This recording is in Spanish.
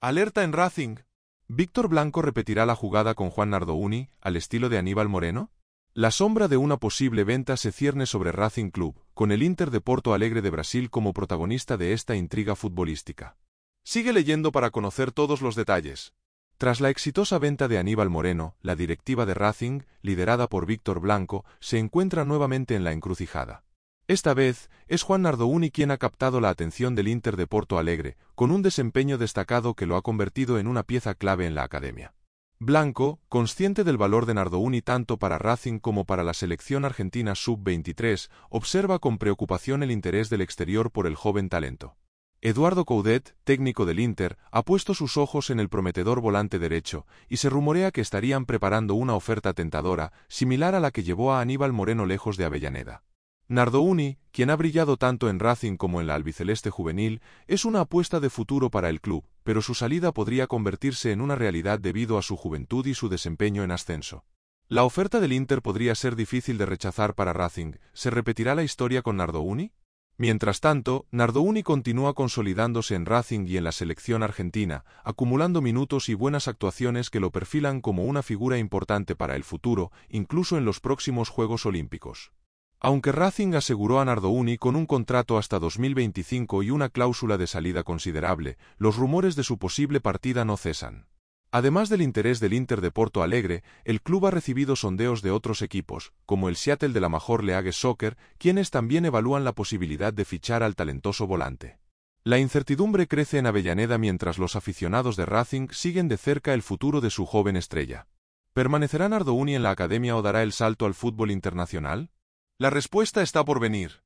Alerta en Racing. ¿Víctor Blanco repetirá la jugada con Juan Nardouni, al estilo de Aníbal Moreno? La sombra de una posible venta se cierne sobre Racing Club, con el Inter de Porto Alegre de Brasil como protagonista de esta intriga futbolística. Sigue leyendo para conocer todos los detalles. Tras la exitosa venta de Aníbal Moreno, la directiva de Racing, liderada por Víctor Blanco, se encuentra nuevamente en la encrucijada. Esta vez, es Juan Nardouni quien ha captado la atención del Inter de Porto Alegre, con un desempeño destacado que lo ha convertido en una pieza clave en la academia. Blanco, consciente del valor de Nardouni tanto para Racing como para la selección argentina sub-23, observa con preocupación el interés del exterior por el joven talento. Eduardo Coudet, técnico del Inter, ha puesto sus ojos en el prometedor volante derecho, y se rumorea que estarían preparando una oferta tentadora, similar a la que llevó a Aníbal Moreno lejos de Avellaneda. Nardouni, quien ha brillado tanto en Racing como en la albiceleste juvenil, es una apuesta de futuro para el club, pero su salida podría convertirse en una realidad debido a su juventud y su desempeño en ascenso. La oferta del Inter podría ser difícil de rechazar para Racing. ¿Se repetirá la historia con Nardouni? Mientras tanto, Nardouni continúa consolidándose en Racing y en la selección argentina, acumulando minutos y buenas actuaciones que lo perfilan como una figura importante para el futuro, incluso en los próximos Juegos Olímpicos. Aunque Racing aseguró a Nardouni con un contrato hasta 2025 y una cláusula de salida considerable, los rumores de su posible partida no cesan. Además del interés del Inter de Porto Alegre, el club ha recibido sondeos de otros equipos, como el Seattle de la Major League Soccer, quienes también evalúan la posibilidad de fichar al talentoso volante. La incertidumbre crece en Avellaneda mientras los aficionados de Racing siguen de cerca el futuro de su joven estrella. ¿Permanecerá Nardouni en la academia o dará el salto al fútbol internacional? La respuesta está por venir.